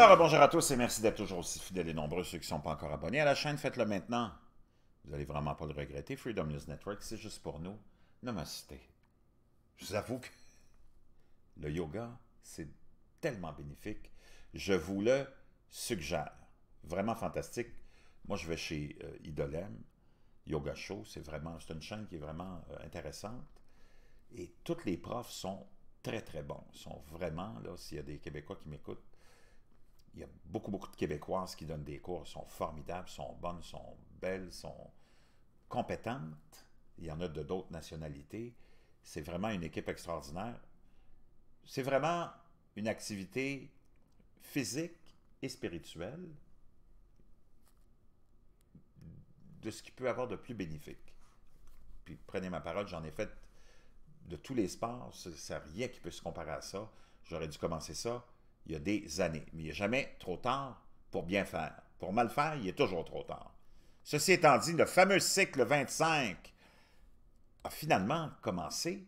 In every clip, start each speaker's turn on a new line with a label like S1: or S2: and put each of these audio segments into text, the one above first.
S1: Alors, bonjour à tous et merci d'être toujours aussi fidèles et nombreux. Ceux qui ne sont pas encore abonnés à la chaîne, faites-le maintenant. Vous n'allez vraiment pas le regretter. Freedom News Network, c'est juste pour nous. Namasté. Je vous avoue que le yoga, c'est tellement bénéfique. Je vous le suggère. Vraiment fantastique. Moi, je vais chez euh, Idolem, Yoga Show. C'est vraiment, une chaîne qui est vraiment euh, intéressante. Et tous les profs sont très, très bons. Ils sont vraiment, là, s'il y a des Québécois qui m'écoutent, il y a beaucoup, beaucoup de Québécoises qui donnent des cours, sont formidables, sont bonnes, sont belles, sont compétentes. Il y en a de d'autres nationalités. C'est vraiment une équipe extraordinaire. C'est vraiment une activité physique et spirituelle de ce qui peut avoir de plus bénéfique. Puis prenez ma parole, j'en ai fait de tous les sports, ça rien qui peut se comparer à ça. J'aurais dû commencer ça il y a des années. Mais il n'est jamais trop tard pour bien faire. Pour mal faire, il est toujours trop tard. Ceci étant dit, le fameux cycle 25 a finalement commencé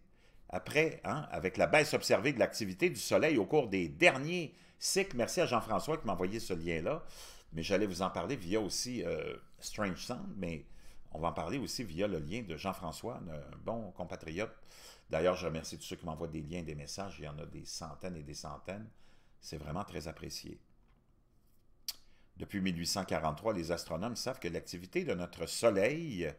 S1: après, hein, avec la baisse observée de l'activité du Soleil au cours des derniers cycles. Merci à Jean-François qui m'a envoyé ce lien-là, mais j'allais vous en parler via aussi euh, Strange Sound, mais on va en parler aussi via le lien de Jean-François, un bon compatriote. D'ailleurs, je remercie tous ceux qui m'envoient des liens, des messages, il y en a des centaines et des centaines. C'est vraiment très apprécié. Depuis 1843, les astronomes savent que l'activité de notre Soleil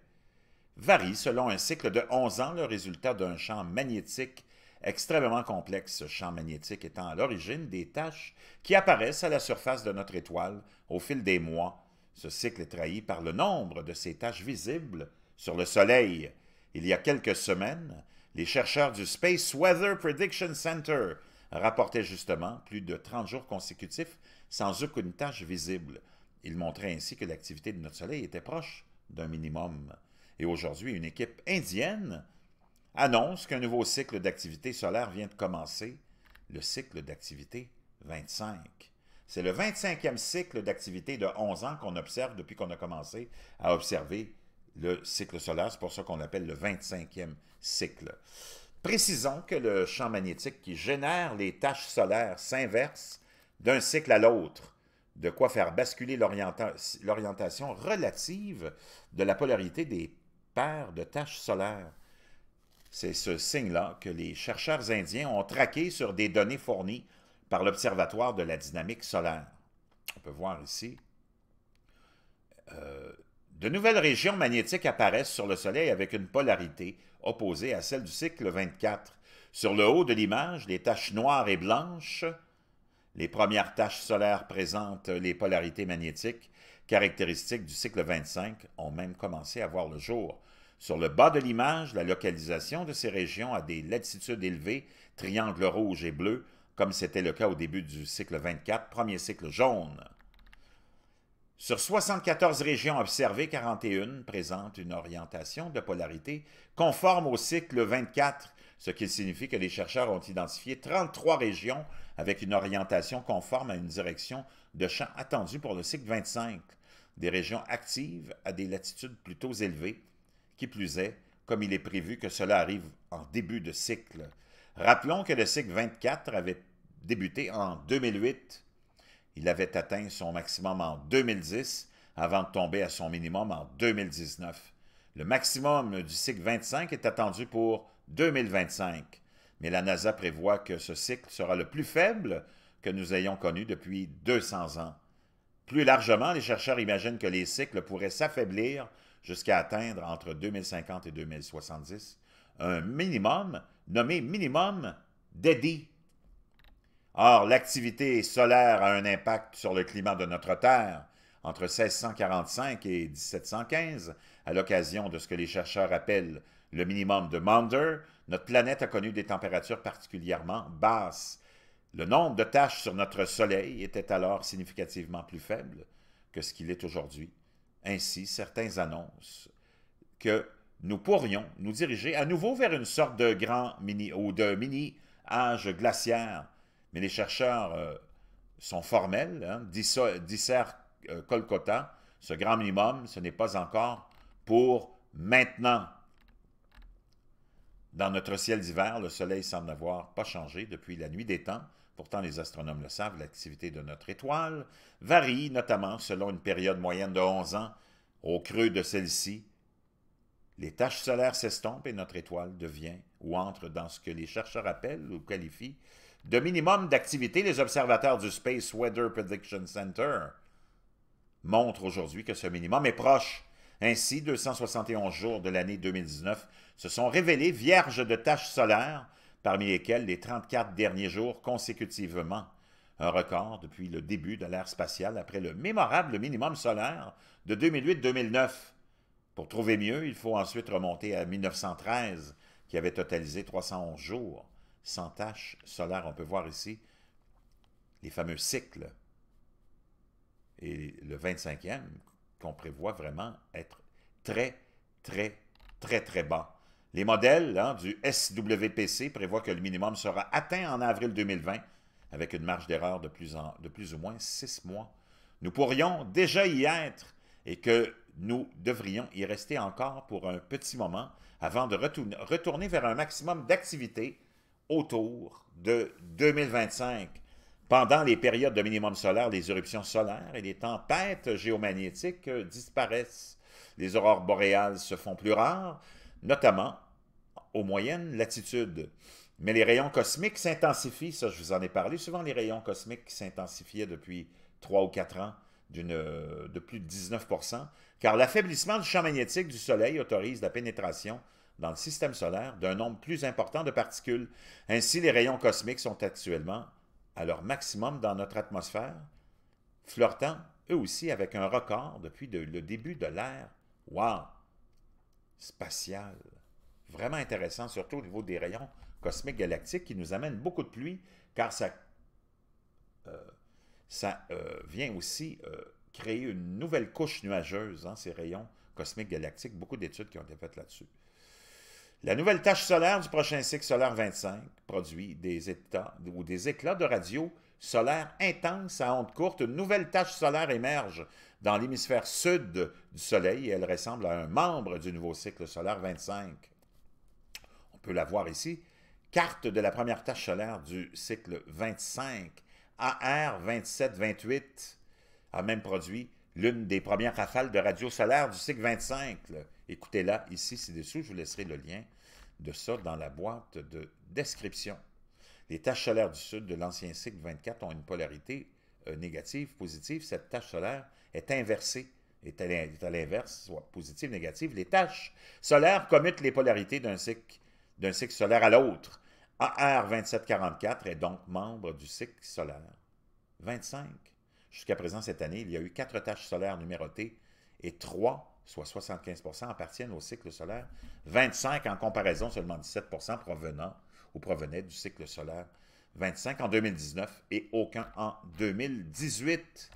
S1: varie selon un cycle de 11 ans, le résultat d'un champ magnétique extrêmement complexe, ce champ magnétique étant à l'origine des taches qui apparaissent à la surface de notre étoile au fil des mois. Ce cycle est trahi par le nombre de ces taches visibles sur le Soleil. Il y a quelques semaines, les chercheurs du Space Weather Prediction Center rapportait justement plus de 30 jours consécutifs sans aucune tâche visible. Il montrait ainsi que l'activité de notre Soleil était proche d'un minimum. Et aujourd'hui, une équipe indienne annonce qu'un nouveau cycle d'activité solaire vient de commencer, le cycle d'activité 25. C'est le 25e cycle d'activité de 11 ans qu'on observe depuis qu'on a commencé à observer le cycle solaire. C'est pour ça qu'on l'appelle le 25e cycle. Précisons que le champ magnétique qui génère les tâches solaires s'inverse d'un cycle à l'autre, de quoi faire basculer l'orientation relative de la polarité des paires de tâches solaires. C'est ce signe-là que les chercheurs indiens ont traqué sur des données fournies par l'Observatoire de la dynamique solaire. On peut voir ici euh, de nouvelles régions magnétiques apparaissent sur le Soleil avec une polarité opposée à celle du cycle 24. Sur le haut de l'image, les taches noires et blanches, les premières taches solaires présentent les polarités magnétiques caractéristiques du cycle 25, ont même commencé à voir le jour. Sur le bas de l'image, la localisation de ces régions à des latitudes élevées, triangles rouges et bleus, comme c'était le cas au début du cycle 24, premier cycle jaune. Sur 74 régions observées, 41 présentent une orientation de polarité conforme au cycle 24, ce qui signifie que les chercheurs ont identifié 33 régions avec une orientation conforme à une direction de champ attendue pour le cycle 25, des régions actives à des latitudes plutôt élevées, qui plus est, comme il est prévu que cela arrive en début de cycle. Rappelons que le cycle 24 avait débuté en 2008 il avait atteint son maximum en 2010 avant de tomber à son minimum en 2019. Le maximum du cycle 25 est attendu pour 2025, mais la NASA prévoit que ce cycle sera le plus faible que nous ayons connu depuis 200 ans. Plus largement, les chercheurs imaginent que les cycles pourraient s'affaiblir jusqu'à atteindre entre 2050 et 2070 un minimum nommé minimum d'Eddie ». Or, l'activité solaire a un impact sur le climat de notre Terre. Entre 1645 et 1715, à l'occasion de ce que les chercheurs appellent le minimum de Maunder, notre planète a connu des températures particulièrement basses. Le nombre de taches sur notre Soleil était alors significativement plus faible que ce qu'il est aujourd'hui. Ainsi, certains annoncent que nous pourrions nous diriger à nouveau vers une sorte de grand mini ou de mini âge glaciaire mais les chercheurs euh, sont formels, hein, dissèrent euh, Kolkata, ce grand minimum, ce n'est pas encore pour maintenant. Dans notre ciel d'hiver, le Soleil semble n'avoir pas changé depuis la nuit des temps. Pourtant, les astronomes le savent, l'activité de notre étoile varie notamment selon une période moyenne de 11 ans. Au creux de celle-ci, les taches solaires s'estompent et notre étoile devient ou entre dans ce que les chercheurs appellent ou qualifient de minimum d'activité, les observateurs du Space Weather Prediction Center montrent aujourd'hui que ce minimum est proche. Ainsi, 271 jours de l'année 2019 se sont révélés vierges de taches solaires, parmi lesquelles les 34 derniers jours consécutivement, un record depuis le début de l'ère spatiale après le mémorable minimum solaire de 2008-2009. Pour trouver mieux, il faut ensuite remonter à 1913, qui avait totalisé 311 jours sans tâche solaire. On peut voir ici les fameux cycles. Et le 25e, qu'on prévoit vraiment être très, très, très, très bas. Les modèles hein, du SWPC prévoient que le minimum sera atteint en avril 2020, avec une marge d'erreur de, de plus ou moins six mois. Nous pourrions déjà y être et que nous devrions y rester encore pour un petit moment avant de retourner vers un maximum d'activité autour de 2025 pendant les périodes de minimum solaire, les éruptions solaires et les tempêtes géomagnétiques disparaissent. Les aurores boréales se font plus rares, notamment aux moyennes latitudes. Mais les rayons cosmiques s'intensifient, ça je vous en ai parlé souvent, les rayons cosmiques s'intensifiaient depuis 3 ou 4 ans de plus de 19 car l'affaiblissement du champ magnétique du Soleil autorise la pénétration dans le système solaire d'un nombre plus important de particules. Ainsi, les rayons cosmiques sont actuellement à leur maximum dans notre atmosphère, flirtant eux aussi avec un record depuis le début de l'ère. Wow! Spatial. Vraiment intéressant, surtout au niveau des rayons cosmiques galactiques qui nous amènent beaucoup de pluie, car ça, euh, ça euh, vient aussi euh, créer une nouvelle couche nuageuse, hein, ces rayons cosmiques galactiques. Beaucoup d'études qui ont été faites là-dessus. La nouvelle tâche solaire du prochain cycle solaire 25 produit des états ou des éclats de radio solaire intense à ondes courtes, une nouvelle tâche solaire émerge dans l'hémisphère sud du Soleil et elle ressemble à un membre du nouveau cycle solaire 25. On peut la voir ici. Carte de la première tâche solaire du cycle 25, AR 27-28, a même produit l'une des premières rafales de radio solaire du cycle 25. Écoutez-la ici, ci-dessous. Je vous laisserai le lien de ça dans la boîte de description. Les taches solaires du sud de l'ancien cycle 24 ont une polarité euh, négative, positive. Cette tache solaire est inversée, est à l'inverse, soit positive, négative. Les taches solaires commutent les polarités d'un cycle, d'un cycle solaire à l'autre. AR 2744 est donc membre du cycle solaire 25. Jusqu'à présent, cette année, il y a eu quatre tâches solaires numérotées et trois, soit 75 appartiennent au cycle solaire, 25 en comparaison, seulement 17 provenant ou provenaient du cycle solaire 25 en 2019 et aucun en 2018.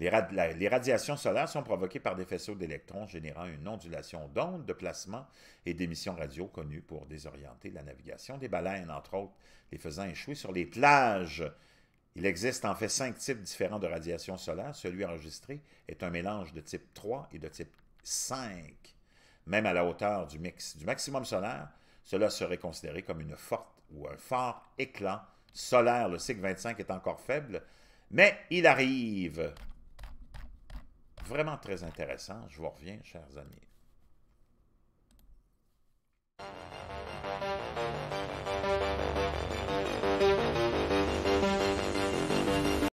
S1: Les, les, radiations solaires sont provoquées par des faisceaux d'électrons générant une ondulation d'ondes de placements et d'émissions radio connues pour désorienter la navigation des baleines, entre autres, les faisant échouer sur les plages il existe en fait cinq types différents de radiation solaire. Celui enregistré est un mélange de type 3 et de type 5. Même à la hauteur du, mix, du maximum solaire, cela serait considéré comme une forte ou un fort éclat solaire. Le cycle 25 est encore faible, mais il arrive. Vraiment très intéressant. Je vous reviens, chers amis.